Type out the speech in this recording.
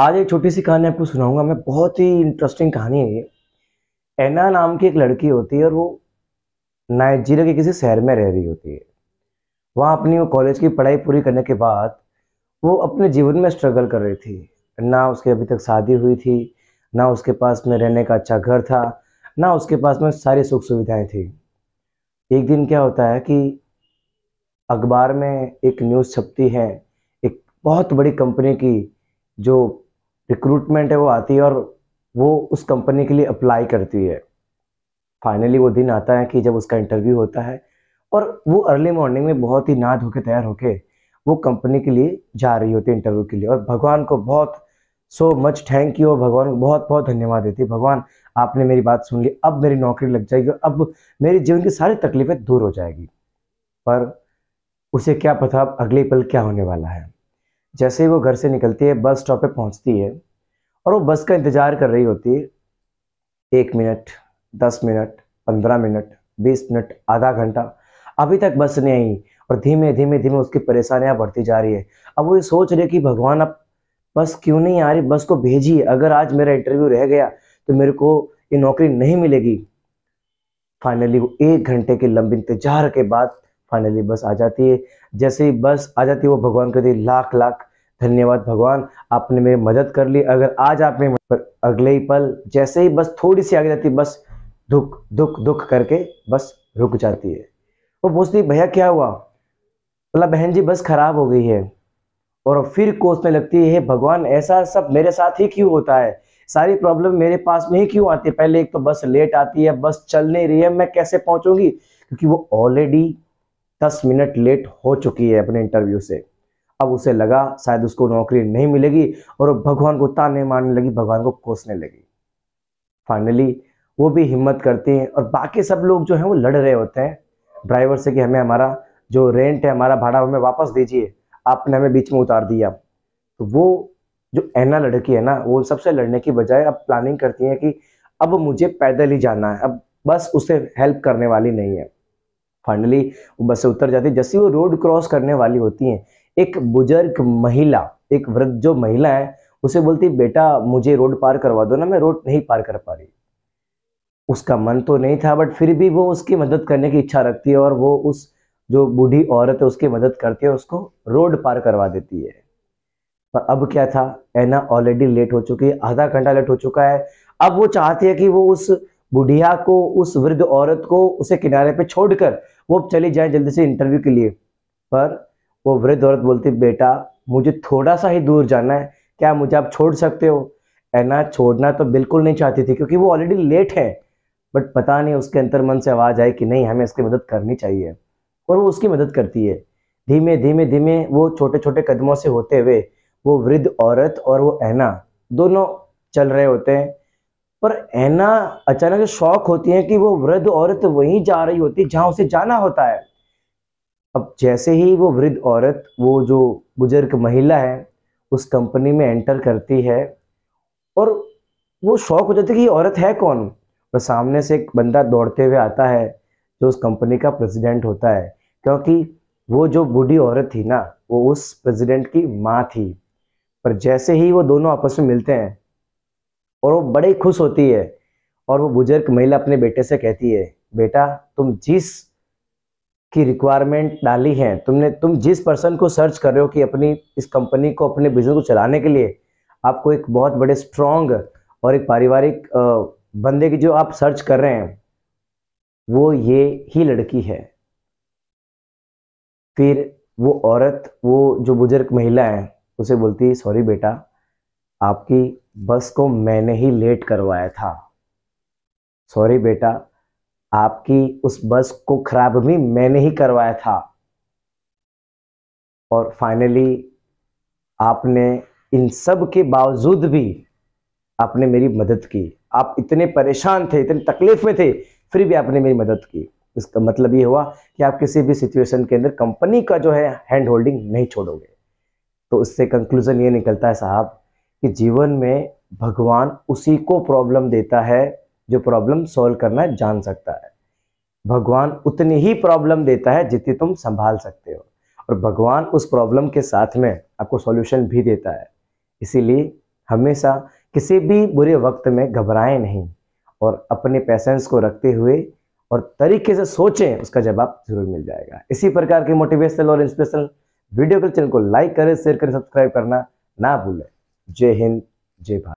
आज एक छोटी सी कहानी आपको सुनाऊंगा मैं बहुत ही इंटरेस्टिंग कहानी है ये एना नाम की एक लड़की होती है और वो नाइजीरिया के किसी शहर में रह रही होती है वहाँ अपनी वो कॉलेज की पढ़ाई पूरी करने के बाद वो अपने जीवन में स्ट्रगल कर रही थी ना उसके अभी तक शादी हुई थी ना उसके पास में रहने का अच्छा घर था ना उसके पास में सारी सुख सुविधाएं थी एक दिन क्या होता है कि अखबार में एक न्यूज़ छपती है एक बहुत बड़ी कंपनी की जो रिक्रूटमेंट है वो आती है और वो उस कंपनी के लिए अप्लाई करती है फाइनली वो दिन आता है कि जब उसका इंटरव्यू होता है और वो अर्ली मॉर्निंग में बहुत ही नाद होके तैयार होके वो कंपनी के लिए जा रही होती है इंटरव्यू के लिए और भगवान को बहुत सो मच थैंक यू और भगवान को बहुत बहुत धन्यवाद देती है भगवान आपने मेरी बात सुन ली अब मेरी नौकरी लग जाएगी अब मेरे जीवन की सारी तकलीफें दूर हो जाएगी पर उसे क्या पता अब अगले पल क्या होने वाला है जैसे ही वो घर से निकलती है बस स्टॉप पे पहुंचती है और वो बस का इंतज़ार कर रही होती है एक मिनट दस मिनट पंद्रह मिनट बीस मिनट आधा घंटा अभी तक बस नहीं आई और धीमे धीमे धीमे उसकी परेशानियाँ बढ़ती जा रही है अब वो ये सोच रहे कि भगवान अब बस क्यों नहीं आ रही बस को भेजिए अगर आज मेरा इंटरव्यू रह गया तो मेरे को ये नौकरी नहीं मिलेगी फाइनली वो एक घंटे के लंबे इंतजार के बाद फाइनली बस आ जाती है जैसे ही बस आ जाती है वो भगवान कहते लाख लाख धन्यवाद भगवान आपने मेरी मदद कर ली अगर आज आप मेरी अगले ही पल जैसे ही बस थोड़ी सी आगे जाती बस दुख दुख दुख करके बस रुक जाती है वो पूछती भैया क्या हुआ बोला बहन जी बस खराब हो गई है और फिर कोसने लगती है भगवान ऐसा सब मेरे साथ ही क्यों होता है सारी प्रॉब्लम मेरे पास में ही क्यों आती है पहले एक तो बस लेट आती है बस चल नहीं रही है मैं कैसे पहुंचूंगी क्योंकि वो ऑलरेडी दस मिनट लेट हो चुकी है अपने इंटरव्यू से अब उसे लगा शायद उसको नौकरी नहीं मिलेगी और भगवान को ताने मारने लगी भगवान को कोसने लगी फाइनली वो भी हिम्मत करती हैं और बाकी सब लोग जो हैं वो लड़ रहे होते हैं ड्राइवर से कि हमें हमारा जो रेंट है हमारा भाड़ा हमें वापस दीजिए आपने हमें बीच में उतार दिया तो वो जो ऐना लड़की है ना वो सबसे लड़ने की बजाय अब प्लानिंग करती है कि अब मुझे पैदल ही जाना है अब बस उसे हेल्प करने वाली नहीं है फाइनली वो बस से उतर जाती है जैसे वो रोड क्रॉस करने वाली होती हैं एक बुजुर्ग महिला एक वृद्ध जो महिला है उसे बोलती बेटा मुझे रोड पार करवा दो ना मैं रोड नहीं पार कर पा रही उसका मन तो नहीं था बट फिर भी वो उसकी मदद करने की इच्छा रखती है और वो उस जो बूढ़ी औरत है उसकी मदद करती है उसको रोड पार करवा देती है पर अब क्या था एना ऑलरेडी लेट हो चुकी है आधा घंटा लेट हो चुका है अब वो चाहती है कि वो उस बुढ़िया को उस वृद्ध औरत को उसे किनारे पे छोड़कर वो चली जाए जल्दी से इंटरव्यू के लिए पर वो वृद्ध औरत बोलती बेटा मुझे थोड़ा सा ही दूर जाना है क्या मुझे आप छोड़ सकते हो ऐना छोड़ना तो बिल्कुल नहीं चाहती थी क्योंकि वो ऑलरेडी लेट है बट पता नहीं उसके अंतर मन से आवाज़ आई कि नहीं हमें इसकी मदद करनी चाहिए और वो उसकी मदद करती है धीमे धीमे धीमे वो छोटे छोटे कदमों से होते हुए वो वृद्ध औरत और वो ऐना दोनों चल रहे होते हैं पर ऐना अचानक शौक होती है कि वो वृद्ध औरत वहीं जा रही होती है जहाँ उसे जाना होता है अब जैसे ही वो वृद्ध औरत वो जो बुजुर्ग महिला है उस कंपनी में एंटर करती है और वो शौक हो जाती है कि ये औरत है कौन और सामने से एक बंदा दौड़ते हुए आता है जो उस कंपनी का प्रेसिडेंट होता है क्योंकि वो जो बूढ़ी औरत थी ना वो उस प्रेसिडेंट की माँ थी पर जैसे ही वो दोनों आपस में मिलते हैं और वो बड़े खुश होती है और वो बुजुर्ग महिला अपने बेटे से कहती है बेटा तुम जिस की रिक्वायरमेंट डाली है तुमने तुम जिस पर्सन को सर्च कर रहे हो कि अपनी इस कंपनी को अपने बिजनेस को चलाने के लिए आपको एक बहुत बड़े स्ट्रॉन्ग और एक पारिवारिक बंदे की जो आप सर्च कर रहे हैं वो ये ही लड़की है फिर वो औरत वो जो बुजुर्ग महिला है उसे बोलती है सॉरी बेटा आपकी बस को मैंने ही लेट करवाया था सॉरी बेटा आपकी उस बस को खराब भी मैंने ही करवाया था और फाइनली आपने इन सब के बावजूद भी आपने मेरी मदद की आप इतने परेशान थे इतने तकलीफ में थे फिर भी आपने मेरी मदद की इसका मतलब ये हुआ कि आप किसी भी सिचुएशन के अंदर कंपनी का जो है हैंड होल्डिंग नहीं छोड़ोगे तो उससे कंक्लूजन ये निकलता है साहब कि जीवन में भगवान उसी को प्रॉब्लम देता है जो प्रॉब्लम सॉल्व करना जान सकता है भगवान उतनी ही प्रॉब्लम देता है जितनी तुम संभाल सकते हो और भगवान उस प्रॉब्लम के साथ में आपको सॉल्यूशन भी देता है इसीलिए हमेशा किसी भी बुरे वक्त में घबराएं नहीं और अपने पैसेंस को रखते हुए और तरीके से सोचें उसका जवाब जरूर मिल जाएगा इसी प्रकार के मोटिवेशनल और इंस्पिरेशनल वीडियो के चैनल को लाइक करें शेयर करें सब्सक्राइब करना ना भूलें जय हिंद जय भारत